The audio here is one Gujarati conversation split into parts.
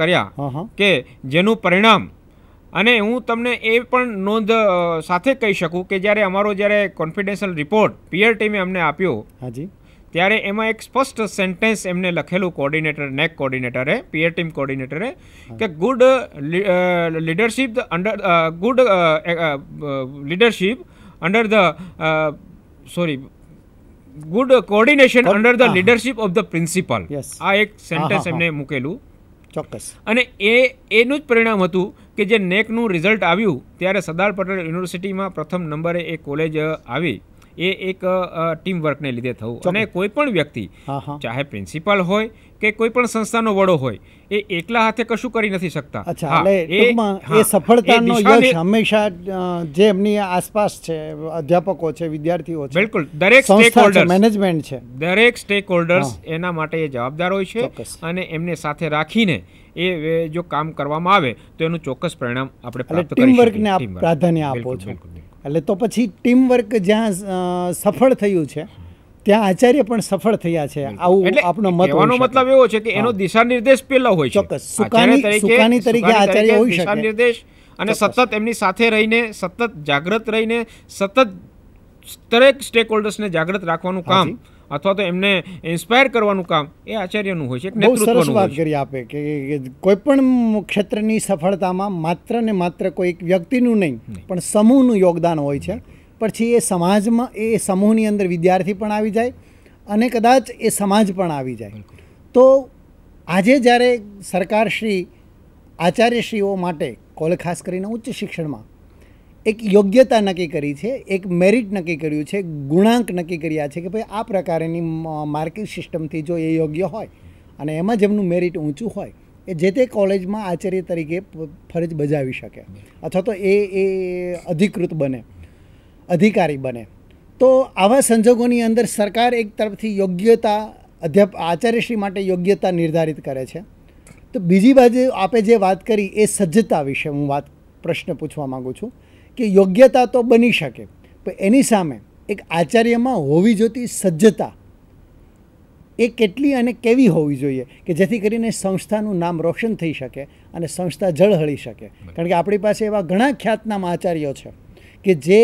કર્યા કે જેનું પરિણામ અને હું તમને એ પણ નોંધ સાથે કહી શકું કે જ્યારે અમારો જ્યારે કોન્ફિડેન્શિયલ રિપોર્ટ પીઆર ટીમે અમને આપ્યો હાજી ત્યારે એમાં એક સ્પષ્ટ સેન્ટેન્સ એમને લખેલું કોર્ડિનેટર નેક કોર્ડિનેટરે પીઆર ટીમ કોર્ડિનેટરે કે good leadership under good leadership under the sorry good coordination under the leadership of the principal આ એક સેન્ટેન્સ એમને મૂકેલું ચોક્કસ અને એ એનું જ પરિણામ હતું કે જે નેકનું રિઝલ્ટ આવ્યું ત્યારે સરદાર પટેલ યુનિવર્સિટીમાં પ્રથમ નંબરે એ કોલેજ આવી એ એક ટીમવર્કને લીધે થવું અને કોઈ પણ વ્યક્તિ ચાહે પ્રિન્સિપાલ હોય કે કોઈ પણ સંસ્થાનો વડો હોય એ એકલા હાથે કશું કરી નથી શકતા એ સફળતાનો યશ હંમેશા જે એમની આસપાસ છે અધ્યાપકો છે વિદ્યાર્થીઓ છે બિલકુલ દરેક સ્ટેક હોલ્ડર મેનેજમેન્ટ છે દરેક સ્ટેક હોલ્ડર્સ એના માટે એ જવાબદાર હોય છે અને એમને સાથે રાખીને એ જો કામ કરવામાં આવે તો એનું ચોક્કસ પરિણામ આપણે પ્રાપ્ત કરી શકીએ ટીમ પ્રાધાન્ય આપો છો એટલે તો પછી ટીમવર્ક જ્યાં સફળ થયું છે ત્યાં આચાર્ય પણ સફળ થયા છે આવું એટલે આપણો મત એનો મતલબ એવો છે કે એનો દિશા નિર્દેશ પેલો હોય છે ચોક્કસ સુકાની સુકાની તરીકે આચાર્ય હોય શકે દિશા નિર્દેશ અને સતત એમની સાથે રહીને સતત જાગૃત રહીને સતત દરેક સ્ટેક હોલ્ડર્સને જાગૃત રાખવાનું કામ અથવા તો એમને ઇન્સ્પાયર કરવાનું કામ એ આચાર્યનું હોય છે એક સરસ વાત કરી આપે કે કોઈ પણ ક્ષેત્રની સફળતામાં માત્ર ને માત્ર કોઈ એક વ્યક્તિનું નહીં પણ સમૂહનું યોગદાન હોય છે પછી એ સમાજમાં એ સમૂહની અંદર વિદ્યાર્થી પણ આવી જાય અને કદાચ એ સમાજ પણ આવી જાય તો આજે જ્યારે સરકારશ્રી આચાર્યશ્રીઓ માટે કોલે ખાસ કરીને ઉચ્ચ શિક્ષણમાં એક યોગ્યતા નક્કી કરી છે એક મેરિટ નક્કી કર્યું છે ગુણાંક નક્કી કર્યા છે કે ભાઈ આ પ્રકારની માર્કિંગ સિસ્ટમથી જો એ યોગ્ય હોય અને એમાં જેમનું મેરિટ ઊંચું હોય એ જે તે કોલેજમાં આચાર્ય તરીકે ફરજ બજાવી શકે અથવા તો એ એ અધિકૃત બને અધિકારી બને તો આવા સંજોગોની અંદર સરકાર એક તરફથી યોગ્યતા અધ્યાપ આચાર્યશ્રી માટે યોગ્યતા નિર્ધારિત કરે છે તો બીજી બાજુ આપે જે વાત કરી એ સજ્જતા વિશે હું વાત પ્રશ્ન પૂછવા માગું છું કે યોગ્યતા તો બની શકે પણ એની સામે એક આચાર્યમાં હોવી જોતી સજ્જતા એ કેટલી અને કેવી હોવી જોઈએ કે જેથી કરીને સંસ્થાનું નામ રોશન થઈ શકે અને સંસ્થા જળહળી શકે કારણ કે આપણી પાસે એવા ઘણા ખ્યાતનામ આચાર્યો છે કે જે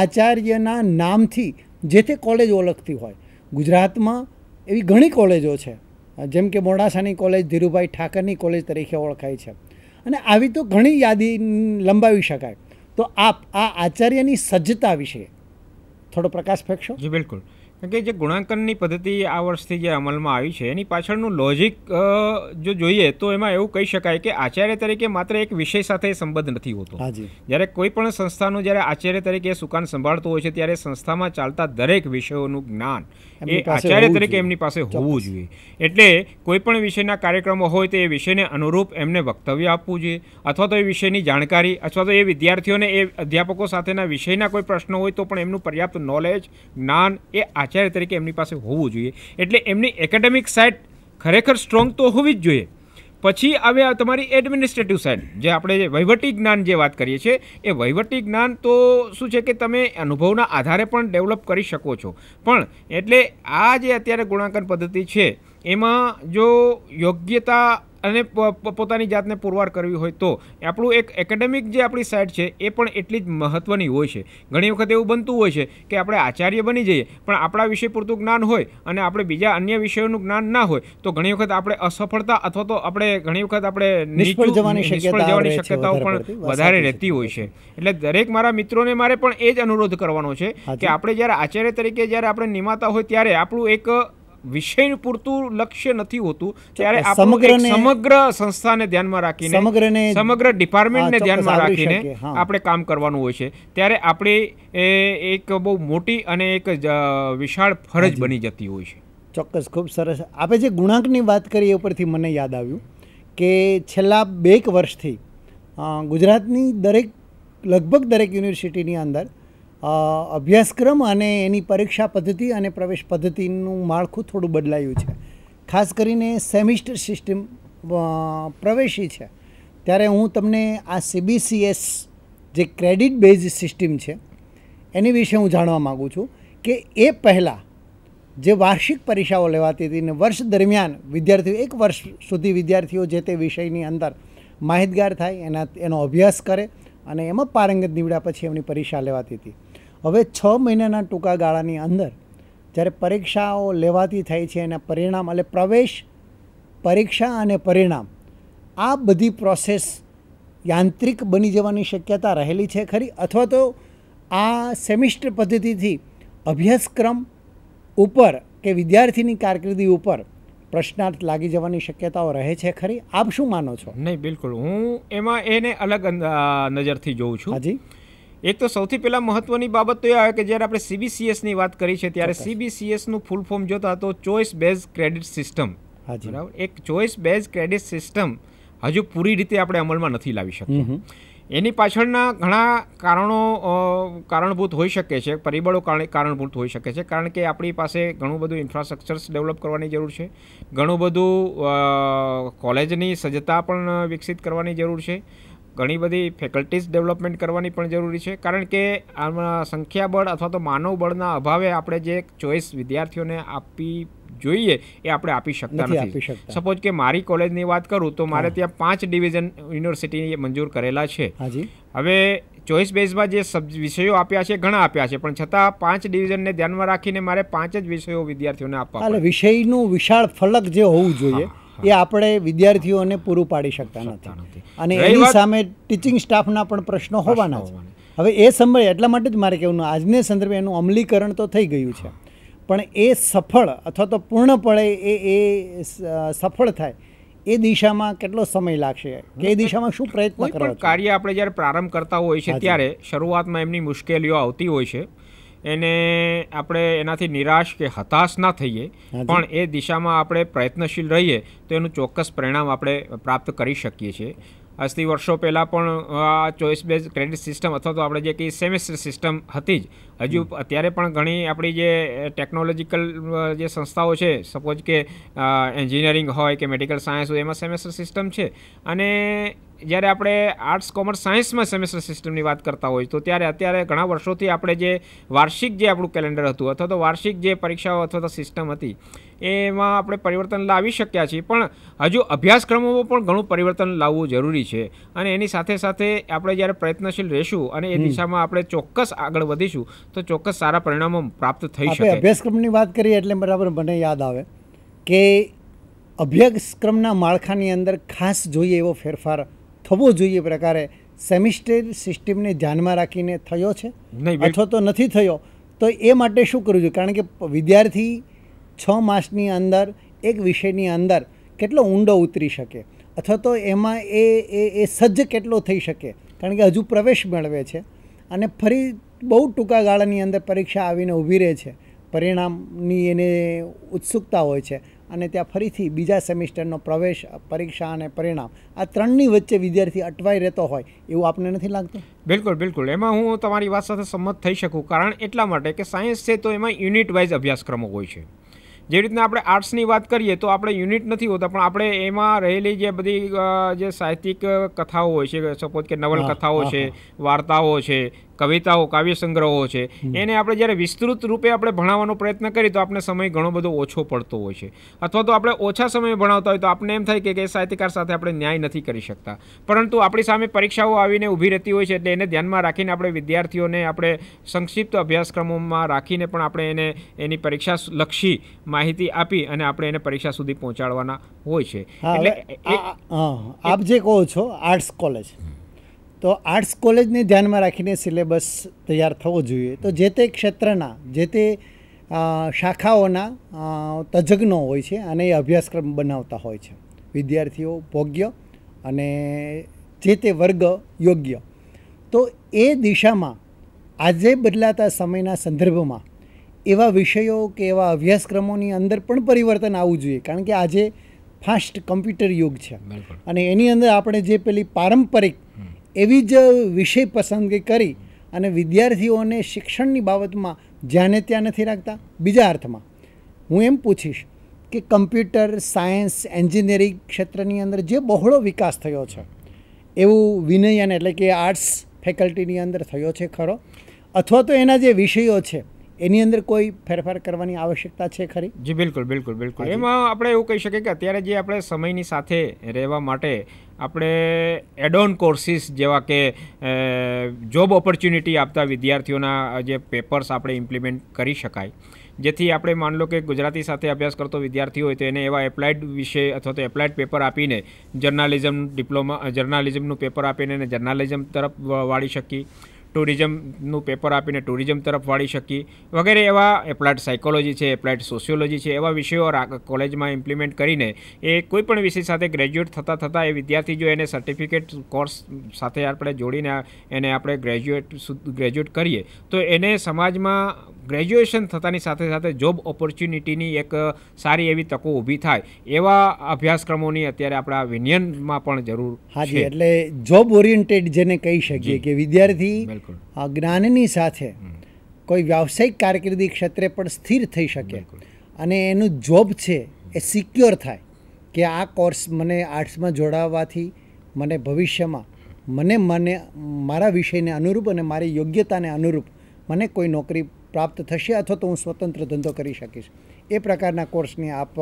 આચાર્યના નામથી જે તે કોલેજ ઓળખતી હોય ગુજરાતમાં એવી ઘણી કોલેજો છે જેમ કે મોડાસાની કોલેજ ધીરુભાઈ ઠાકરની કોલેજ તરીકે ઓળખાય છે અને આવી તો ઘણી યાદી લંબાવી શકાય તો આપ આ આચાર્યની સજ્જતા વિશે થોડો પ્રકાશ ફેંકશો જી બિલકુલ કારણ કે જે ગુણાંકનની પદ્ધતિ આ વર્ષથી જે અમલમાં આવી છે એની પાછળનું લોજિક જો જોઈએ તો એમાં એવું કહી શકાય કે આચાર્ય તરીકે માત્ર એક વિષય સાથે સંબંધ નથી હોતો જ્યારે કોઈ પણ સંસ્થાનું જ્યારે આચાર્ય તરીકે સુકાન સંભાળતો હોય છે ત્યારે સંસ્થામાં ચાલતા દરેક વિષયોનું જ્ઞાન એ આચાર્ય તરીકે એમની પાસે હોવું જોઈએ એટલે કોઈ પણ વિષયના કાર્યક્રમો હોય તો એ વિષયને અનુરૂપ એમને વક્તવ્ય આપવું જોઈએ અથવા તો એ વિષયની જાણકારી અથવા તો એ વિદ્યાર્થીઓને એ અધ્યાપકો સાથેના વિષયના કોઈ પ્રશ્નો હોય તો પણ એમનું પર્યાપ્ત નોલેજ જ્ઞાન એ આચાર્ય તરીકે એમની પાસે હોવું જોઈએ એટલે એમની એકેડેમિક સાઇડ ખરેખર સ્ટ્રોંગ તો હોવી જ જોઈએ પછી આવે તમારી એડમિનિસ્ટ્રેટિવ સાઇડ જે આપણે જે વહીવટી જ્ઞાન જે વાત કરીએ છીએ એ વહીવટી જ્ઞાન તો શું છે કે તમે અનુભવના આધારે પણ ડેવલપ કરી શકો છો પણ એટલે આ જે અત્યારે ગુણાંકન પદ્ધતિ છે એમાં જો યોગ્યતા અને પોતાની જાતને પુરવાર કરવી હોય તો આપણું એક એકેડેમિક જે આપણી સાઇડ છે એ પણ એટલી જ મહત્ત્વની હોય છે ઘણી વખત એવું બનતું હોય છે કે આપણે આચાર્ય બની જઈએ પણ આપણા વિષય પૂરતું જ્ઞાન હોય અને આપણે બીજા અન્ય વિષયોનું જ્ઞાન ના હોય તો ઘણી વખત આપણે અસફળતા અથવા તો આપણે ઘણી વખત આપણે નિષ્ફળ જવાની શક્યતાઓ પણ વધારે રહેતી હોય છે એટલે દરેક મારા મિત્રોને મારે પણ એ જ અનુરોધ કરવાનો છે કે આપણે જ્યારે આચાર્ય તરીકે જ્યારે આપણે નિમાતા હોય ત્યારે આપણું એક વિષય પૂરતું લક્ષ્ય નથી હોતું ત્યારે સમગ્ર સમગ્ર સંસ્થાને ધ્યાનમાં રાખીને સમગ્રને સમગ્ર ડિપાર્ટમેન્ટને ધ્યાનમાં રાખીને આપણે કામ કરવાનું હોય છે ત્યારે આપણે એક બહુ મોટી અને એક વિશાળ ફરજ બની જતી હોય છે ચોક્કસ ખૂબ સરસ આપણે જે ગુણાંકની વાત કરી એ ઉપરથી મને યાદ આવ્યું કે છેલ્લા બેક વર્ષથી ગુજરાતની દરેક લગભગ દરેક યુનિવર્સિટીની અંદર અભ્યાસક્રમ અને એની પરીક્ષા પદ્ધતિ અને પ્રવેશ પદ્ધતિનું માળખું થોડું બદલાયું છે ખાસ કરીને સેમિસ્ટર સિસ્ટમ પ્રવેશી છે ત્યારે હું તમને આ સીબીસીએસ જે ક્રેડિટ બેઝ સિસ્ટમ છે એની વિશે હું જાણવા માગું છું કે એ પહેલાં જે વાર્ષિક પરીક્ષાઓ લેવાતી હતી ને વર્ષ દરમિયાન વિદ્યાર્થીઓ એક વર્ષ સુધી વિદ્યાર્થીઓ જે તે વિષયની અંદર માહિતગાર થાય એના એનો અભ્યાસ કરે અને એમાં પારંગત નીવડ્યા પછી એમની પરીક્ષા લેવાતી હતી હવે છ મહિનાના ટૂંકા ગાળાની અંદર જ્યારે પરીક્ષાઓ લેવાતી થાય છે એના પરિણામ એટલે પ્રવેશ પરીક્ષા અને પરિણામ આ બધી પ્રોસેસ યાંત્રિક બની જવાની શક્યતા રહેલી છે ખરી અથવા તો આ સેમિસ્ટર પદ્ધતિથી અભ્યાસક્રમ ઉપર કે વિદ્યાર્થીની કારકિર્દી ઉપર પ્રશ્નાર્થ લાગી જવાની શક્યતાઓ રહે છે ખરી આપ શું માનો છો નહીં બિલકુલ હું એમાં એને અલગ નજરથી જોઉં છું હાજી એક તો સૌથી પહેલાં મહત્ત્વની બાબત તો એ આવે કે જ્યારે આપણે સીબીસીએસની વાત કરી છે ત્યારે સીબીસીએસનું ફૂલ ફોર્મ જોતા તો ચોઇસ બેઝ ક્રેડિટ સિસ્ટમ બરાબર એક ચોઇસ બેઝ ક્રેડિટ સિસ્ટમ હજુ પૂરી રીતે આપણે અમલમાં નથી લાવી શકીએ એની પાછળના ઘણા કારણો કારણભૂત હોઈ શકે છે પરિબળો કારણભૂત હોઈ શકે છે કારણ કે આપણી પાસે ઘણું બધું ઇન્ફ્રાસ્ટ્રક્ચર્સ ડેવલપ કરવાની જરૂર છે ઘણું બધું કોલેજની સજ્જતા પણ વિકસિત કરવાની જરૂર છે ઘણી બધી ફેકલ્ટીઝ ડેવલપમેન્ટ કરવાની પણ જરૂરી છે કારણ કે આમાં સંખ્યાબળ અથવા તો માનવબળના અભાવે આપણે જે ચોઈસ વિદ્યાર્થીઓને આપી જોઈએ એ આપણે આપી શકતા નથી સપોઝ કે મારી કોલેજની વાત કરું તો મારે ત્યાં પાંચ ડિવિઝન યુનિવર્સિટી મંજૂર કરેલા છે હવે ચોઈસ બેઝમાં જે સબ વિષયો આપ્યા છે ઘણા આપ્યા છે પણ છતાં પાંચ ડિવિઝનને ધ્યાનમાં રાખીને મારે પાંચ જ વિષયો વિદ્યાર્થીઓને આપવા વિષયનું વિશાળ ફલક જે હોવું જોઈએ એ આપણે વિદ્યાર્થીઓને પૂરું પાડી શકતા નથી અને એની સામે ટીચિંગ સ્ટાફના પણ પ્રશ્નો હોવાના હોવાના હવે એ સમય એટલા માટે જ મારે કહેવું આજને સંદર્ભે એનું અમલીકરણ તો થઈ ગયું છે પણ એ સફળ અથવા તો પૂર્ણપણે એ એ સફળ થાય એ દિશામાં કેટલો સમય લાગશે કે એ દિશામાં શું પ્રયત્ન કરવા કાર્ય આપણે જ્યારે પ્રારંભ કરતા હોય છે ત્યારે શરૂઆતમાં એમની મુશ્કેલીઓ આવતી હોય છે એને આપણે એનાથી નિરાશ કે હતાશ ના થઈએ પણ એ દિશામાં આપણે પ્રયત્નશીલ રહીએ તો એનું ચોક્કસ પરિણામ આપણે પ્રાપ્ત કરી શકીએ છીએ આજથી વર્ષો પહેલાં પણ આ ચોઈસ બેઝ ક્રેડિટ સિસ્ટમ અથવા તો આપણે જે કંઈ સેમેસ્ટર સિસ્ટમ હતી જ હજુ અત્યારે પણ ઘણી આપણી જે ટેકનોલોજીકલ જે સંસ્થાઓ છે સપોઝ કે એન્જિનિયરિંગ હોય કે મેડિકલ સાયન્સ હોય એમાં સેમેસ્ટર સિસ્ટમ છે અને જ્યારે આપણે આર્ટ્સ કોમર્સ સાયન્સમાં સેમેસ્ટર સિસ્ટમની વાત કરતા હોય તો ત્યારે અત્યારે ઘણા વર્ષોથી આપણે જે વાર્ષિક જે આપણું કેલેન્ડર હતું અથવા તો વાર્ષિક જે પરીક્ષાઓ અથવા તો સિસ્ટમ હતી એમાં આપણે પરિવર્તન લાવી શક્યા છીએ પણ હજુ અભ્યાસક્રમોમાં પણ ઘણું પરિવર્તન લાવવું જરૂરી છે અને એની સાથે સાથે આપણે જ્યારે પ્રયત્નશીલ રહેશું અને એ દિશામાં આપણે ચોક્કસ આગળ વધીશું તો ચોક્કસ સારા પરિણામો પ્રાપ્ત થઈ શકે અભ્યાસક્રમની વાત કરીએ એટલે બરાબર મને યાદ આવે કે અભ્યાસક્રમના માળખાની અંદર ખાસ જોઈએ એવો ફેરફાર થવો જોઈએ પ્રકારે સેમિસ્ટર સિસ્ટમને ધ્યાનમાં રાખીને થયો છે અથવા તો નથી થયો તો એ માટે શું કરવું જોઈએ કારણ કે વિદ્યાર્થી છ માસની અંદર એક વિષયની અંદર કેટલો ઊંડો ઉતરી શકે અથવા તો એમાં એ એ સજ્જ કેટલો થઈ શકે કારણ કે હજુ પ્રવેશ મેળવે છે અને ફરી બહુ ટૂંકા ગાળાની અંદર પરીક્ષા આવીને ઊભી રહે છે પરિણામની એને ઉત્સુકતા હોય છે અને ત્યાં ફરીથી બીજા સેમિસ્ટરનો પ્રવેશ પરીક્ષા અને પરિણામ આ ત્રણની વચ્ચે વિદ્યાર્થી અટવાઈ રહેતો હોય એવું આપને નથી લાગતું બિલકુલ બિલકુલ એમાં હું તમારી વાત સાથે સંમત થઈ શકું કારણ એટલા માટે કે સાયન્સ છે તો એમાં યુનિટ વાઇઝ અભ્યાસક્રમો હોય છે જે રીતના આપણે આર્ટ્સની વાત કરીએ તો આપણે યુનિટ નથી હોતા પણ આપણે એમાં રહેલી જે બધી જે સાહિત્યિક કથાઓ હોય છે સપોઝ કે નવલકથાઓ છે વાર્તાઓ છે કવિતાઓ કાવ્ય સંગ્રહો છે એને આપણે જ્યારે વિસ્તૃત રૂપે આપણે ભણાવવાનો પ્રયત્ન કરીએ તો આપણે સમય ઘણો બધો ઓછો પડતો હોય છે અથવા તો આપણે ઓછા સમય ભણાવતા હોય તો આપણે એમ થાય કે એ સાહિત્યકાર સાથે આપણે ન્યાય નથી કરી શકતા પરંતુ આપણી સામે પરીક્ષાઓ આવીને ઊભી રહેતી હોય છે એટલે એને ધ્યાનમાં રાખીને આપણે વિદ્યાર્થીઓને આપણે સંક્ષિપ્ત અભ્યાસક્રમોમાં રાખીને પણ આપણે એને એની પરીક્ષા લક્ષી માહિતી આપી અને આપણે એને પરીક્ષા સુધી પહોંચાડવાના હોય છે એટલે આપ જે કહો છો આર્ટ્સ કોલેજ તો આર્ટ્સ કોલેજને ધ્યાનમાં રાખીને સિલેબસ તૈયાર થવો જોઈએ તો જે તે ક્ષેત્રના જે તે શાખાઓના તજજ્ઞો હોય છે અને એ અભ્યાસક્રમ બનાવતા હોય છે વિદ્યાર્થીઓ ભોગ્ય અને જે તે વર્ગ યોગ્ય તો એ દિશામાં આજે બદલાતા સમયના સંદર્ભમાં એવા વિષયો કે એવા અભ્યાસક્રમોની અંદર પણ પરિવર્તન આવવું જોઈએ કારણ કે આજે ફાસ્ટ કમ્પ્યુટર યુગ છે અને એની અંદર આપણે જે પેલી પારંપરિક એવી જ વિષય પસંદગી કરી અને વિદ્યાર્થીઓને શિક્ષણની બાબતમાં જ્યાંને ત્યાં નથી રાખતા બીજા અર્થમાં હું એમ પૂછીશ કે કમ્પ્યુટર સાયન્સ એન્જિનિયરિંગ ક્ષેત્રની અંદર જે બહોળો વિકાસ થયો છે એવું વિનયન એટલે કે આર્ટ્સ ફેકલ્ટીની અંદર થયો છે ખરો અથવા તો એના જે વિષયો છે એની અંદર કોઈ ફેરફાર કરવાની આવશ્યકતા છે ખરી જી બિલકુલ બિલકુલ બિલકુલ એમાં આપણે એવું કહી શકીએ કે અત્યારે જે આપણે સમયની સાથે રહેવા માટે આપણે એડોન કોર્સિસ જેવા કે જોબ ઓપોર્ચ્યુનિટી આપતા વિદ્યાર્થીઓના જે પેપર્સ આપણે ઇમ્પ્લિમેન્ટ કરી શકાય જેથી આપણે માન લો કે ગુજરાતી સાથે અભ્યાસ કરતો વિદ્યાર્થી હોય તો એને એવા એપ્લાઇડ વિશે અથવા તો એપ્લાઇડ પેપર આપીને જર્નાલિઝમ ડિપ્લોમા જર્નાલિઝમનું પેપર આપીને એને જર્નાલિઝમ તરફ વાળી શકીએ ટુરિઝમનું પેપર આપીને ટુરિઝમ તરફ વાળી શકીએ વગેરે એવા એપ્લાઇડ સાયકોલોજી છે એપ્લાઇડ સોશિયોલોજી છે એવા વિષયો કોલેજમાં ઇમ્પ્લિમેન્ટ કરીને એ કોઈપણ વિષય સાથે ગ્રેજ્યુએટ થતાં થતાં એ વિદ્યાર્થી જો એને સર્ટિફિકેટ કોર્સ સાથે આપણે જોડીને એને આપણે ગ્રેજ્યુએટ ગ્રેજ્યુએટ કરીએ તો એને સમાજમાં ગ્રેજ્યુએશન થતાની સાથે સાથે જોબ ઓપોર્ચ્યુનિટીની એક સારી એવી તકો ઊભી થાય એવા અભ્યાસક્રમોની અત્યારે આપણા વિનિયનમાં પણ જરૂર હાજી એટલે જોબ ઓરિએન્ટેડ જેને કહી શકીએ કે વિદ્યાર્થી આ જ્ઞાનની સાથે કોઈ વ્યાવસાયિક કારકિર્દી ક્ષેત્રે પણ સ્થિર થઈ શકે અને એનું જોબ છે એ સિક્યોર થાય કે આ કોર્સ મને આર્ટ્સમાં જોડાવવાથી મને ભવિષ્યમાં મને મને મારા વિષયને અનુરૂપ અને મારી યોગ્યતાને અનુરૂપ મને કોઈ નોકરી પ્રાપ્ત થશે અથવા તો હું સ્વતંત્ર ધંધો કરી શકીશ એ પ્રકારના કોર્સની આપ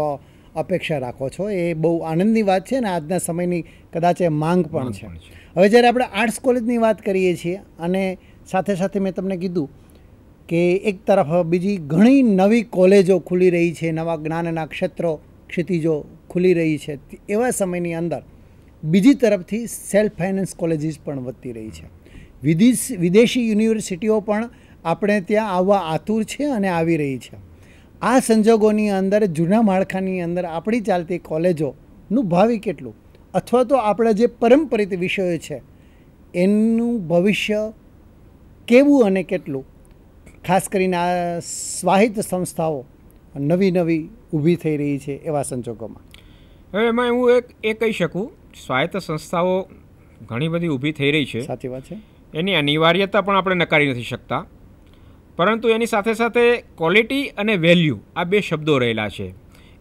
અપેક્ષા રાખો છો એ બહુ આનંદની વાત છે અને આજના સમયની કદાચ એ માંગ પણ છે હવે જ્યારે આપણે આર્ટ્સ કોલેજની વાત કરીએ છીએ અને સાથે સાથે મેં તમને કીધું કે એક તરફ બીજી ઘણી નવી કોલેજો ખુલી રહી છે નવા જ્ઞાનના ક્ષેત્રો ક્ષિતિજો ખુલી રહી છે એવા સમયની અંદર બીજી તરફથી સેલ્ફ ફાઇનાન્સ કોલેજીસ પણ વધતી રહી છે વિદેશ વિદેશી યુનિવર્સિટીઓ પણ આપણે ત્યાં આવવા આતુર છે અને આવી રહી છે આ સંજોગોની અંદર જૂના માળખાની અંદર આપણી ચાલતી કોલેજોનું ભાવિ કેટલું અથવા તો આપણા જે પરંપરિત વિષયો છે એનું ભવિષ્ય કેવું અને કેટલું ખાસ કરીને આ સ્વાહિત સંસ્થાઓ નવી નવી ઊભી થઈ રહી છે એવા સંજોગોમાં હવે એમાં હું એક એ કહી શકું સ્વાયત્ત સંસ્થાઓ ઘણી બધી ઊભી થઈ રહી છે સાચી વાત છે એની અનિવાર્યતા પણ આપણે નકારી નથી શકતા પરંતુ એની સાથે સાથે ક્વોલિટી અને વેલ્યુ આ બે શબ્દો રહેલા છે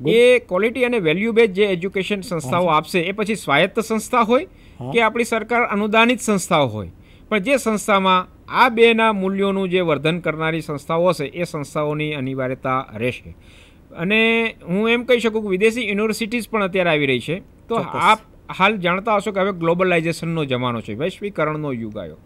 એ ક્વોલિટી અને વેલ્યુ બેઝ જે એજ્યુકેશન સંસ્થાઓ આપશે એ પછી સ્વાયત્ત સંસ્થા હોય કે આપણી સરકાર અનુદાનિત સંસ્થાઓ હોય પણ જે સંસ્થામાં આ બેના મૂલ્યોનું જે વર્ધન કરનારી સંસ્થાઓ હશે એ સંસ્થાઓની અનિવાર્યતા રહેશે અને હું એમ કહી શકું કે વિદેશી યુનિવર્સિટીઝ પણ અત્યારે આવી રહી છે તો આપ હાલ જાણતા હશો કે હવે ગ્લોબલાઇઝેશનનો જમાનો છે વૈશ્વિકરણનો યુગ આવ્યો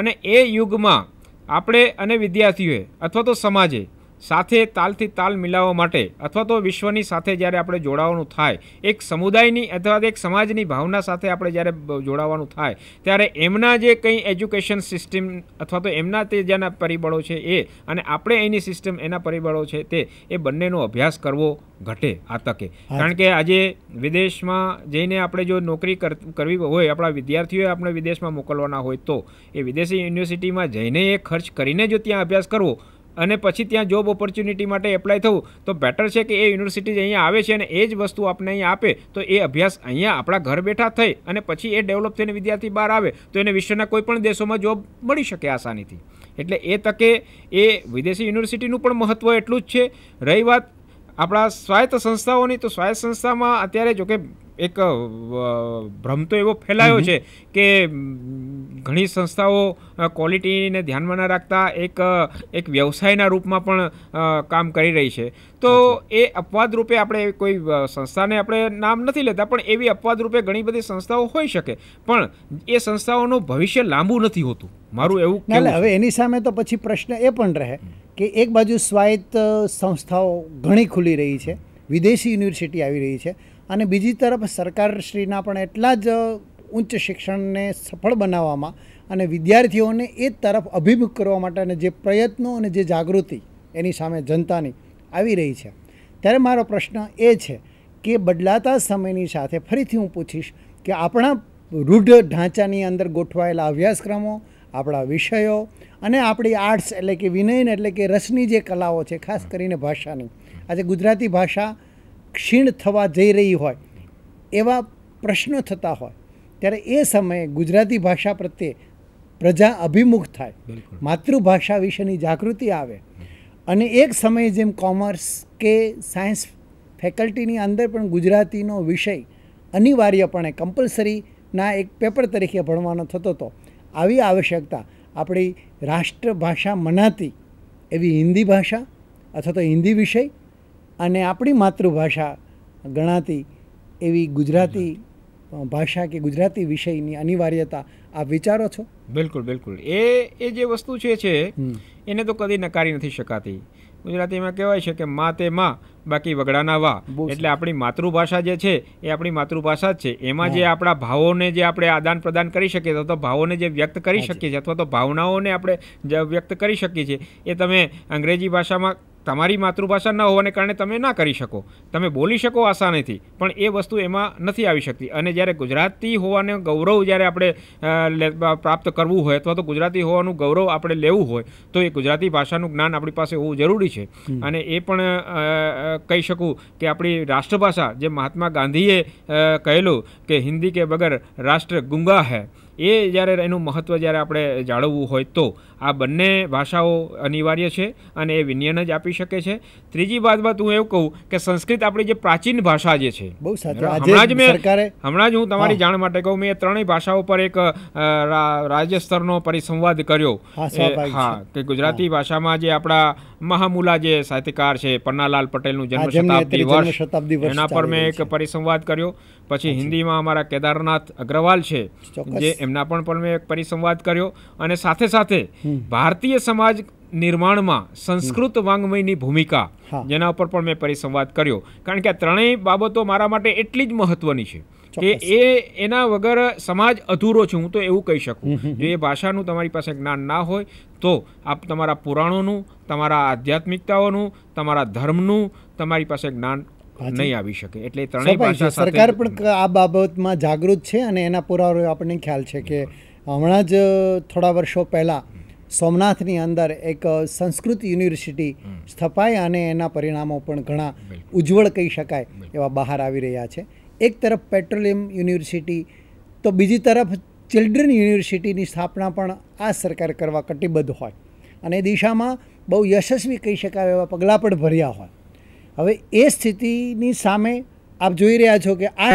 અને એ યુગમાં આપણે અને વિદ્યાર્થીઓએ અથવા તો સમાજે સાથે તાલથી તાલ મિલાવવા માટે અથવા તો વિશ્વની સાથે જ્યારે આપણે જોડાવાનું થાય એક સમુદાયની અથવા એક સમાજની ભાવના સાથે આપણે જ્યારે જોડાવાનું થાય ત્યારે એમના જે કંઈ એજ્યુકેશન સિસ્ટમ અથવા તો એમના તે જેના પરિબળો છે એ અને આપણે એની સિસ્ટમ એના પરિબળો છે તે એ બંનેનો અભ્યાસ કરવો ઘટે આ તકે કારણ કે આજે વિદેશમાં જઈને આપણે જો નોકરી કરવી હોય આપણા વિદ્યાર્થીઓએ આપણે વિદેશમાં મોકલવાના હોય તો એ વિદેશી યુનિવર્સિટીમાં જઈને એ ખર્ચ કરીને જો ત્યાં અભ્યાસ કરવો અને પછી ત્યાં જોબ ઓપોર્ચ્યુનિટી માટે એપ્લાય થવું તો બેટર છે કે એ યુનિવર્સિટીઝ અહીંયા આવે છે અને એ જ વસ્તુ આપણે અહીંયા આપે તો એ અભ્યાસ અહીંયા આપણા ઘર બેઠા થઈ અને પછી એ ડેવલપ થઈને વિદ્યાર્થી બહાર આવે તો એને વિશ્વના કોઈ પણ દેશોમાં જોબ મળી શકે આસાનીથી એટલે એ તકે એ વિદેશી યુનિવર્સિટીનું પણ મહત્ત્વ એટલું જ છે રહી વાત આપણા સ્વાયત્ત સંસ્થાઓની તો સ્વાયત્ત સંસ્થામાં અત્યારે જો કે એક ભ્રમ તો એવો ફેલાયો છે કે ઘણી સંસ્થાઓ ક્વોલિટીને ધ્યાનમાં ના રાખતા એક એક વ્યવસાયના રૂપમાં પણ કામ કરી રહી છે તો એ અપવાદ રૂપે આપણે કોઈ સંસ્થાને આપણે નામ નથી લેતા પણ એવી અપવાદ રૂપે ઘણી બધી સંસ્થાઓ હોઈ શકે પણ એ સંસ્થાઓનું ભવિષ્ય લાંબુ નથી હોતું મારું એવું હવે એની સામે તો પછી પ્રશ્ન એ પણ રહે કે એક બાજુ સ્વાયત્ત સંસ્થાઓ ઘણી ખુલી રહી છે વિદેશી યુનિવર્સિટી આવી રહી છે અને બીજી તરફ સરકારશ્રીના પણ એટલા જ ઉચ્ચ શિક્ષણને સફળ બનાવવામાં અને વિદ્યાર્થીઓને એ તરફ અભિમુખ કરવા માટેના જે પ્રયત્નો અને જે જાગૃતિ એની સામે જનતાની આવી રહી છે ત્યારે મારો પ્રશ્ન એ છે કે બદલાતા સમયની સાથે ફરીથી હું પૂછીશ કે આપણા રૂઢ ઢાંચાની અંદર ગોઠવાયેલા અભ્યાસક્રમો આપણા વિષયો અને આપણી આર્ટ્સ એટલે કે વિનયન એટલે કે રસની જે કલાઓ છે ખાસ કરીને ભાષાની આજે ગુજરાતી ભાષા ક્ષીણ થવા જઈ રહી હોય એવા પ્રશ્નો થતા હોય ત્યારે એ સમયે ગુજરાતી ભાષા પ્રત્યે પ્રજા અભિમુખ થાય માતૃભાષા વિશેની જાગૃતિ આવે અને એક સમયે જેમ કોમર્સ કે સાયન્સ ફેકલ્ટીની અંદર પણ ગુજરાતીનો વિષય અનિવાર્યપણે કમ્પલસરીના એક પેપર તરીકે ભણવાનો થતો હતો આવી આવશ્યકતા આપણી રાષ્ટ્રભાષા મનાતી એવી હિન્દી ભાષા અથવા તો હિન્દી વિષય અને આપણી માતૃભાષા ગણાતી એવી ગુજરાતી ભાષા કે ગુજરાતી વિષયની અનિવાર્યતા આપ વિચારો છો બિલકુલ બિલકુલ એ એ જે વસ્તુ છે છે એને તો કદી નકારી નથી શકાતી ગુજરાતીમાં કહેવાય છે કે મા તે મા બાકી વગડાના વા એટલે આપણી માતૃભાષા જે છે એ આપણી માતૃભાષા જ છે એમાં જે આપણા ભાવોને જે આપણે આદાન પ્રદાન કરી શકીએ અથવા તો ભાવોને જે વ્યક્ત કરી શકીએ છીએ અથવા તો ભાવનાઓને આપણે વ્યક્ત કરી શકીએ છીએ એ તમે અંગ્રેજી ભાષામાં તમારી માતૃભાષા ન હોવાને કારણે તમે ના કરી શકો તમે બોલી શકો આસાનીથી પણ એ વસ્તુ એમાં નથી આવી શકતી અને જ્યારે ગુજરાતી હોવાને ગૌરવ જ્યારે આપણે પ્રાપ્ત કરવું હોય અથવા તો ગુજરાતી હોવાનું ગૌરવ આપણે લેવું હોય તો એ ગુજરાતી ભાષાનું જ્ઞાન આપણી પાસે હોવું જરૂરી છે અને એ પણ કહી શકું કે આપણી રાષ્ટ્રભાષા જે મહાત્મા ગાંધીએ કહેલું કે હિન્દી કે વગર રાષ્ટ્ર ગુંગા હે એ જ્યારે એનું મહત્ત્વ જ્યારે આપણે જાળવવું હોય તો આ બંને ભાષાઓ અનિવાર્ય છે અને એ વિનયન જ આપી શકે છે ત્રીજી બાબત હું એવું કહું કે સંસ્કૃત આપણી જે પ્રાચીન ભાષા જે છે હમણાં જ મેં હમણાં જ હું તમારી જાણ માટે કહું મેં ત્રણેય ભાષાઓ પર એક રાજ્ય સ્તરનો પરિસંવાદ કર્યો હા કે ગુજરાતી ભાષામાં જે આપણા મહામુલા જે સાહિત્યકાર છે પન્નાલાલ પટેલનું જન્મ શતાબ્દી વર્ષ એના પર મેં એક પરિસંવાદ કર્યો પછી હિન્દીમાં અમારા કેદારનાથ અગ્રવાલ છે જે એમના પણ પર મેં એક પરિસંવાદ કર્યો અને સાથે સાથે ભારતીય સમાજ નિર્માણમાં સંસ્કૃત વાંગ્મયની ભૂમિકા જેના ઉપર પણ મેં પરિસંવાદ કર્યો કારણ કે આ ત્રણેય બાબતો મારા માટે એટલી જ મહત્વની છે કે એ એના વગર સમાજ અધૂરો છે હું તો એવું કહી શકું જો એ ભાષાનું તમારી પાસે જ્ઞાન ના હોય તો આપ તમારા પુરાણોનું તમારા આધ્યાત્મિકતાઓનું તમારા ધર્મનું તમારી પાસે જ્ઞાન નહીં આવી શકે એટલે ત્રણેય ભાષા સરકાર પણ આ બાબતમાં જાગૃત છે અને એના પુરાવો આપણને ખ્યાલ છે કે હમણાં જ થોડા વર્ષો પહેલાં સોમનાથની અંદર એક સંસ્કૃત યુનિવર્સિટી સ્થપાય અને એના પરિણામો પણ ઘણા ઉજ્જવળ કહી શકાય એવા બહાર આવી રહ્યા છે એક તરફ પેટ્રોલિયમ યુનિવર્સિટી તો બીજી તરફ ચિલ્ડ્રન યુનિવર્સિટીની સ્થાપના પણ આ સરકાર કરવા કટિબદ્ધ હોય અને દિશામાં બહુ યશસ્વી કહી શકાય એવા પગલાં પણ ભર્યા હોય હવે એ સ્થિતિની સામે આપ જોઈ રહ્યા છો કે આ